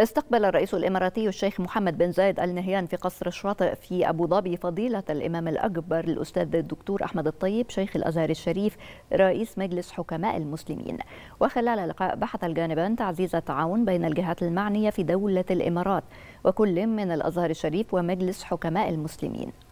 استقبل الرئيس الإماراتي الشيخ محمد بن زايد آل نهيان في قصر الشاطئ في أبو ظبي فضيلة الإمام الأكبر الأستاذ الدكتور أحمد الطيب شيخ الأزهر الشريف رئيس مجلس حكماء المسلمين وخلال اللقاء بحث الجانبان تعزيز التعاون بين الجهات المعنية في دولة الإمارات وكل من الأزهر الشريف ومجلس حكماء المسلمين